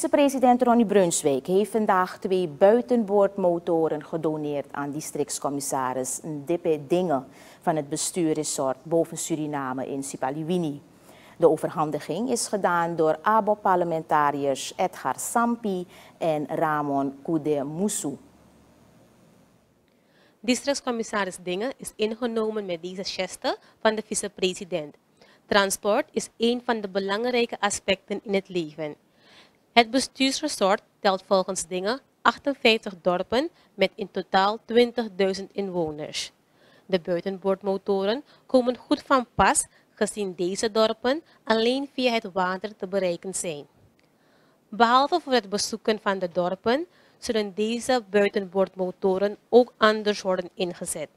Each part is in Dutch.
vice president Ronnie Brunswijk heeft vandaag twee buitenboordmotoren gedoneerd aan districtscommissaris Ndippe Dingen van het bestuurresort boven Suriname in Sipaliwini. De overhandiging is gedaan door ABO-parlementariërs Edgar Sampi en Ramon Koude-Moussou. Districtscommissaris Dingen is ingenomen met deze geste van de vicepresident. Transport is een van de belangrijke aspecten in het leven. Het bestuursresort telt volgens Dingen 58 dorpen met in totaal 20.000 inwoners. De buitenboordmotoren komen goed van pas gezien deze dorpen alleen via het water te bereiken zijn. Behalve voor het bezoeken van de dorpen zullen deze buitenboordmotoren ook anders worden ingezet.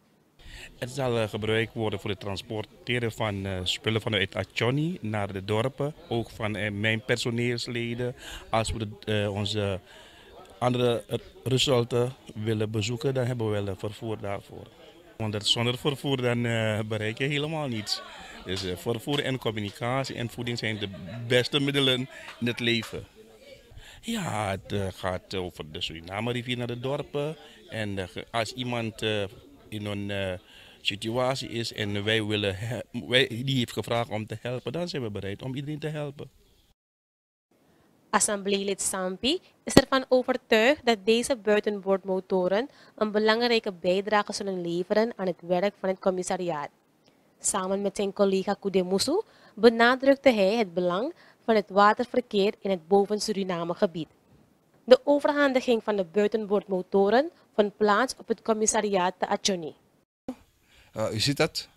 Het zal eh, gebruikt worden voor het transporteren van eh, spullen vanuit Achoni naar de dorpen. Ook van eh, mijn personeelsleden. Als we de, onze andere resulten willen bezoeken, dan hebben we wel vervoer daarvoor. Want zonder vervoer dan bereik je helemaal niets. Dus vervoer en communicatie en voeding zijn de beste middelen in het leven. Ja, het gaat over de Suriname-rivier naar de dorpen. En als iemand in een eh, situatie is en wij willen wij, die heeft gevraagd om te helpen, dan zijn we bereid om iedereen te helpen. Assembleelid Sampi is ervan overtuigd dat deze buitenboordmotoren een belangrijke bijdrage zullen leveren aan het werk van het commissariaat. Samen met zijn collega Kudemusu benadrukte hij het belang van het waterverkeer in het boven Suriname gebied de overhandiging van de buitenboordmotoren vond plaats op het commissariaat de Atjoni. u ziet dat,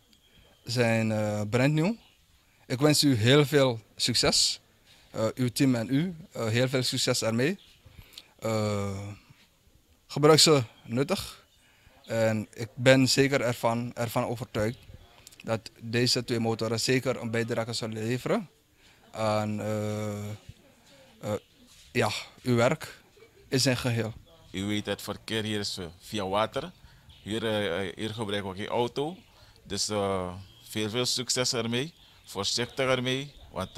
zijn uh, brandnieuw. Ik wens u heel veel succes, eh, uw team en u, eh, heel veel succes ermee. gebruik ze nuttig en ik ben zeker ervan, ervan overtuigd dat deze twee motoren zeker een bijdrage zullen leveren aan ja, uw werk in zijn geheel. U weet het verkeer hier is eh, via water. Hier, eh, eh, hier gebruiken we geen auto. Dus veel, veel succes ermee. Voorzichtig ermee. Want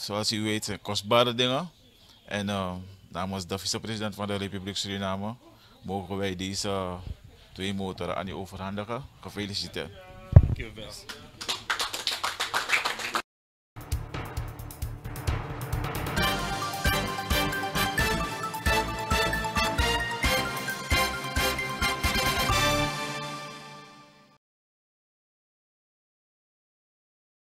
zoals u weet, zijn kostbare dingen. En namens de vicepresident van de Republiek Suriname mogen wij deze twee motoren aan u overhandigen. Gefeliciteerd. Dank